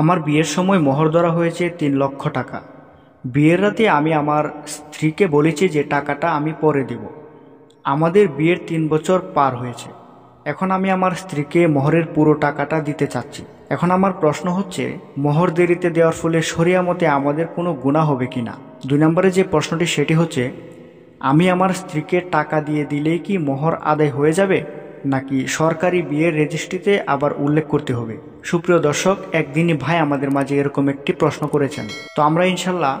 আমার বিয়ের সময় মোহর ধরা হয়েছে তিন লক্ষ টাকা বিয়ের রাতে আমি আমার স্ত্রীকে বলেছি যে টাকাটা আমি পরে দেব আমাদের বিয়ের তিন বছর পার হয়েছে এখন আমি আমার স্ত্রীকে মোহরের পুরো টাকাটা দিতে চাচ্ছি এখন আমার প্রশ্ন হচ্ছে মোহর দেরিতে দেওয়ার ফলে সরিয়া মতে আমাদের কোনো গুণা হবে কি না দুই নম্বরে যে প্রশ্নটি সেটি হচ্ছে আমি আমার স্ত্রীকে টাকা দিয়ে দিলেই কি মোহর আদায় হয়ে যাবে নাকি সরকারি বিয়ের রেজিস্ট্রিতে আবার উল্লেখ করতে হবে সুপ্রিয় দর্শক একদিনই ভাই আমাদের মাঝে এরকম একটি প্রশ্ন করেছেন তো আমরা ইনশাল্লাহ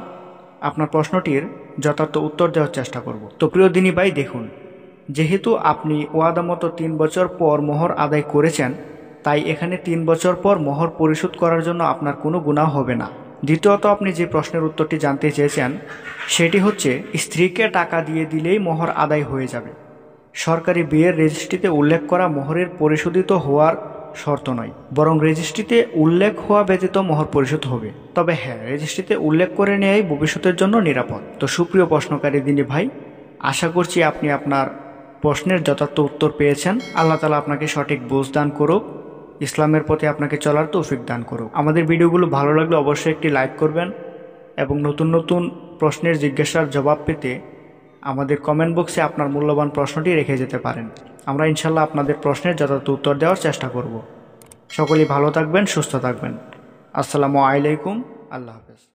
আপনার প্রশ্নটির যথার্থ উত্তর দেওয়ার চেষ্টা করব তো প্রিয় দিনী ভাই দেখুন যেহেতু আপনি ওয়াদা মতো তিন বছর পর মোহর আদায় করেছেন তাই এখানে তিন বছর পর মোহর পরিশোধ করার জন্য আপনার কোনো গুণাও হবে না দ্বিতীয়ত আপনি যে প্রশ্নের উত্তরটি জানতে চেয়েছেন সেটি হচ্ছে স্ত্রীকে টাকা দিয়ে দিলেই মোহর আদায় হয়ে যাবে সরকারি বিয়ের রেজিস্ট্রিতে উল্লেখ করা মোহরের পরিশোধিত হওয়ার শর্ত নয় বরং রেজিস্ট্রিতে উল্লেখ হওয়া ব্যতীত মোহর পরিশোধ হবে তবে হ্যাঁ রেজিস্ট্রিতে উল্লেখ করে নেয়াই ভবিষ্যতের জন্য নিরাপদ তো সুপ্রিয় প্রশ্নকারী দিনী ভাই আশা করছি আপনি আপনার প্রশ্নের যথার্থ উত্তর পেয়েছেন আল্লাহ তালা আপনাকে সঠিক বোঝ দান করুক ইসলামের পথে আপনাকে চলার তৌফিক দান করুক আমাদের ভিডিওগুলো ভালো লাগলে অবশ্যই একটি লাইক করবেন এবং নতুন নতুন প্রশ্নের জিজ্ঞাসার জবাব পেতে আমাদের কমেন্ট বক্সে আপনার মূল্যবান প্রশ্নটি রেখে যেতে পারেন আমরা ইনশাল্লাহ আপনাদের প্রশ্নের যথাযথ উত্তর দেওয়ার চেষ্টা করব সকলেই ভালো থাকবেন সুস্থ থাকবেন আসসালামু আলাইকুম আল্লাহ হাফেজ